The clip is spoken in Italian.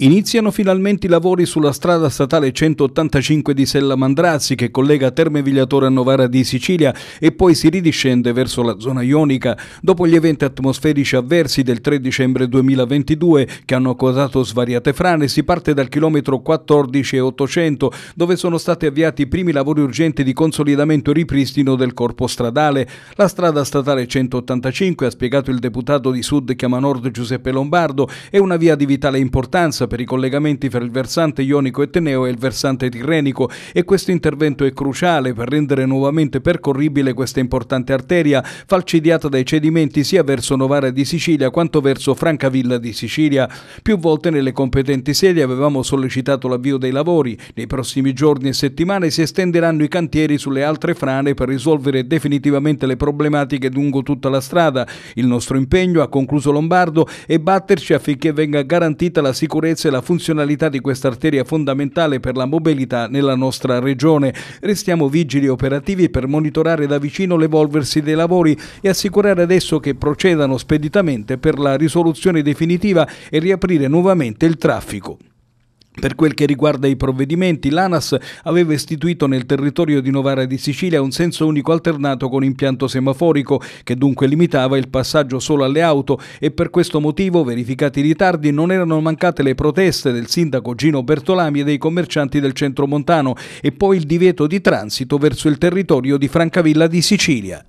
Iniziano finalmente i lavori sulla strada statale 185 di Sella Mandrazzi che collega Terme Vigliatore a Novara di Sicilia e poi si ridiscende verso la zona ionica dopo gli eventi atmosferici avversi del 3 dicembre 2022 che hanno causato svariate frane. Si parte dal chilometro 14 800 dove sono stati avviati i primi lavori urgenti di consolidamento e ripristino del corpo stradale. La strada statale 185, ha spiegato il deputato di Sud Chiama Nord Giuseppe Lombardo, è una via di vitale importanza per i collegamenti fra il versante ionico etneo e il versante tirrenico e questo intervento è cruciale per rendere nuovamente percorribile questa importante arteria falcidiata dai cedimenti sia verso Novara di Sicilia quanto verso Francavilla di Sicilia. Più volte nelle competenti sedi avevamo sollecitato l'avvio dei lavori. Nei prossimi giorni e settimane si estenderanno i cantieri sulle altre frane per risolvere definitivamente le problematiche lungo tutta la strada. Il nostro impegno, ha concluso Lombardo, è batterci affinché venga garantita la sicurezza sicurezza e la funzionalità di questa arteria fondamentale per la mobilità nella nostra regione. Restiamo vigili e operativi per monitorare da vicino l'evolversi dei lavori e assicurare adesso che procedano speditamente per la risoluzione definitiva e riaprire nuovamente il traffico. Per quel che riguarda i provvedimenti, l'ANAS aveva istituito nel territorio di Novara di Sicilia un senso unico alternato con impianto semaforico, che dunque limitava il passaggio solo alle auto e per questo motivo, verificati i ritardi, non erano mancate le proteste del sindaco Gino Bertolami e dei commercianti del centro montano e poi il divieto di transito verso il territorio di Francavilla di Sicilia.